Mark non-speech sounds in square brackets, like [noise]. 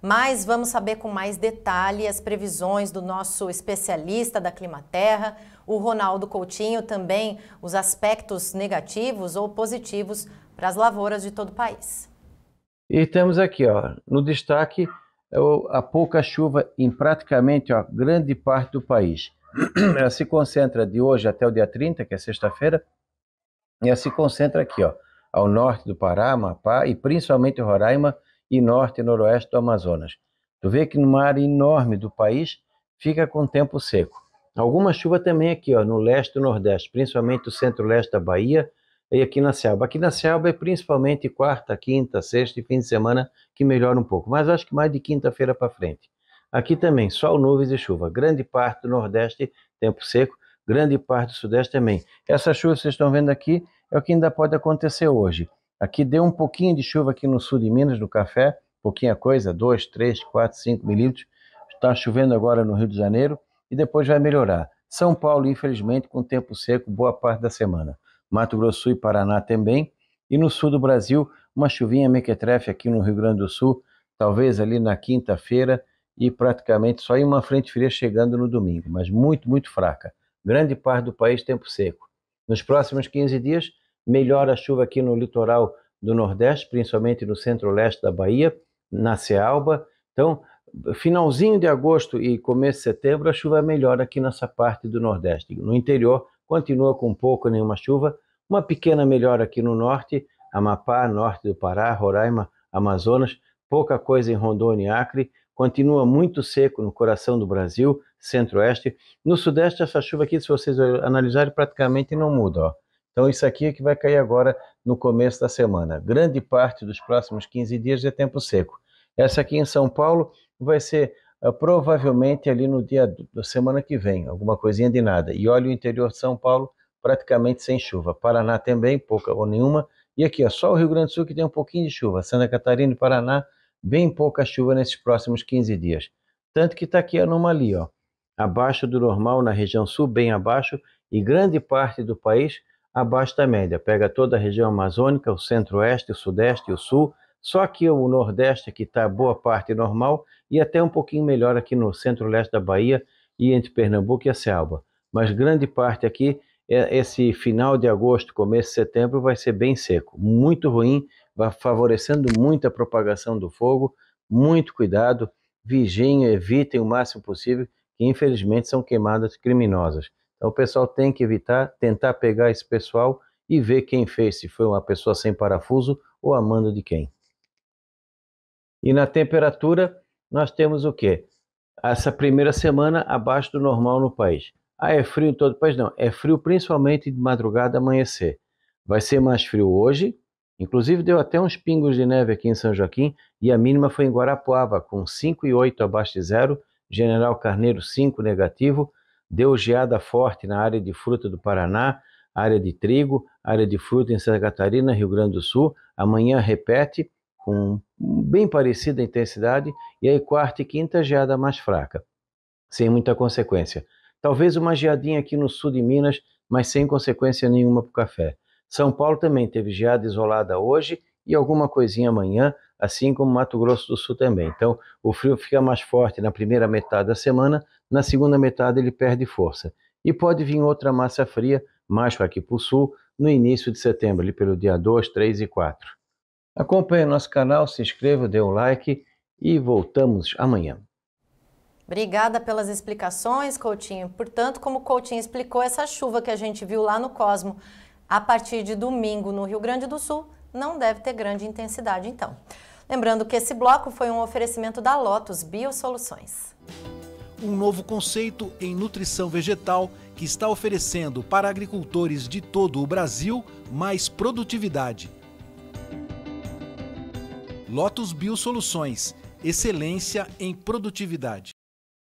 Mas vamos saber com mais detalhe as previsões do nosso especialista da Climaterra, o Ronaldo Coutinho, também os aspectos negativos ou positivos para as lavouras de todo o país. E temos aqui, ó, no destaque, é a pouca chuva em praticamente ó, grande parte do país. [clears throat] Ela se concentra de hoje até o dia 30, que é sexta-feira, e ela se concentra aqui, ó, ao norte do Pará, Amapá e principalmente Roraima, e norte e noroeste do Amazonas. Tu vê que numa área enorme do país fica com tempo seco. Alguma chuva também aqui, ó, no leste e nordeste, principalmente o centro-leste da Bahia e aqui na Selva. Aqui na Selva é principalmente quarta, quinta, sexta e fim de semana que melhora um pouco, mas acho que mais de quinta-feira para frente. Aqui também, sol, nuvens e chuva. Grande parte do nordeste, tempo seco, grande parte do sudeste também. Essa chuva que vocês estão vendo aqui é o que ainda pode acontecer hoje. Aqui deu um pouquinho de chuva aqui no sul de Minas, no café, pouquinha coisa, 2, 3, 4, 5 milímetros. Está chovendo agora no Rio de Janeiro e depois vai melhorar. São Paulo, infelizmente, com tempo seco boa parte da semana. Mato Grosso e Paraná também. E no sul do Brasil, uma chuvinha mequetrefe aqui no Rio Grande do Sul, talvez ali na quinta-feira e praticamente só em uma frente fria chegando no domingo, mas muito, muito fraca. Grande parte do país tempo seco. Nos próximos 15 dias, melhora a chuva aqui no litoral do Nordeste, principalmente no centro-leste da Bahia, na Cealba. Então, finalzinho de agosto e começo de setembro, a chuva é melhor aqui nessa parte do Nordeste. No interior, continua com pouco nenhuma chuva, uma pequena melhora aqui no norte, Amapá, norte do Pará, Roraima, Amazonas, pouca coisa em Rondônia e Acre, continua muito seco no coração do Brasil, centro-oeste. No sudeste, essa chuva aqui, se vocês analisarem, praticamente não muda. Ó. Então, isso aqui é que vai cair agora no começo da semana. Grande parte dos próximos 15 dias é tempo seco. Essa aqui em São Paulo vai ser uh, provavelmente ali no dia da semana que vem, alguma coisinha de nada. E olha o interior de São Paulo praticamente sem chuva. Paraná também, pouca ou nenhuma. E aqui, ó, só o Rio Grande do Sul que tem um pouquinho de chuva. Santa Catarina e Paraná, bem pouca chuva nesses próximos 15 dias. Tanto que está aqui a anomalia, ó, abaixo do normal na região sul, bem abaixo, e grande parte do país abaixo da média. Pega toda a região amazônica, o centro-oeste, o sudeste e o sul. Só que o nordeste, que está boa parte normal, e até um pouquinho melhor aqui no centro-leste da Bahia e entre Pernambuco e a Selva. Mas grande parte aqui, é, esse final de agosto, começo de setembro, vai ser bem seco, muito ruim, vai favorecendo muito a propagação do fogo. Muito cuidado, vigiem, evitem o máximo possível, que infelizmente são queimadas criminosas. Então o pessoal tem que evitar, tentar pegar esse pessoal e ver quem fez, se foi uma pessoa sem parafuso ou a mando de quem. E na temperatura, nós temos o quê? Essa primeira semana abaixo do normal no país. Ah, é frio em todo o país? Não, é frio principalmente de madrugada amanhecer. Vai ser mais frio hoje, inclusive deu até uns pingos de neve aqui em São Joaquim e a mínima foi em Guarapuava, com 5,8 abaixo de zero, General Carneiro 5 negativo, Deu geada forte na área de fruta do Paraná, área de trigo, área de fruta em Santa Catarina, Rio Grande do Sul. Amanhã repete com bem parecida intensidade e aí quarta e quinta geada mais fraca, sem muita consequência. Talvez uma geadinha aqui no sul de Minas, mas sem consequência nenhuma para o café. São Paulo também teve geada isolada hoje e alguma coisinha amanhã, assim como Mato Grosso do Sul também. Então, o frio fica mais forte na primeira metade da semana, na segunda metade ele perde força. E pode vir outra massa fria, mais para aqui para o sul, no início de setembro, ali pelo dia 2, 3 e 4. Acompanhe nosso canal, se inscreva, dê um like e voltamos amanhã. Obrigada pelas explicações, Coutinho. Portanto, como o Coutinho explicou, essa chuva que a gente viu lá no Cosmo a partir de domingo no Rio Grande do Sul não deve ter grande intensidade, então. Lembrando que esse bloco foi um oferecimento da Lotus Biosoluções. Um novo conceito em nutrição vegetal que está oferecendo para agricultores de todo o Brasil mais produtividade. Lotus Biosoluções, excelência em produtividade.